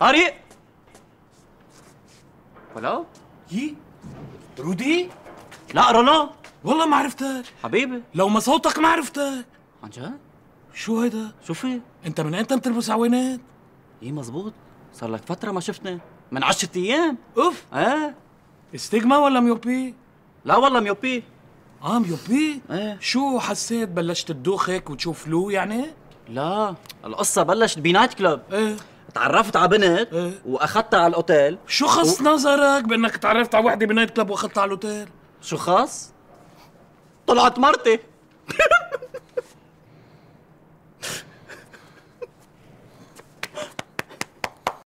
طارق ولو يي رودي لا رنا والله ما عرفتك حبيبي لو ما صوتك ما عرفتك عن جد؟ شو هيدا؟ شو في؟ انت من انت بتلبس عوينات؟ ايه مزبوط صار لك فترة ما شفنا من عشرة ايام اوف ايه استيغما ولا ميوبي؟ لا والله ميوبي اه ميوبي؟ ايه شو حسيت بلشت تدوخ هيك وتشوف لو يعني؟ لا القصة بلشت بنايت كلاب ايه تعرفت على بنت إيه. واخذتها على الاوتيل شو خص و... نظرك بانك تعرفت على وحده بنايت كلب واخذتها على الاوتيل شو خص؟ طلعت مرتي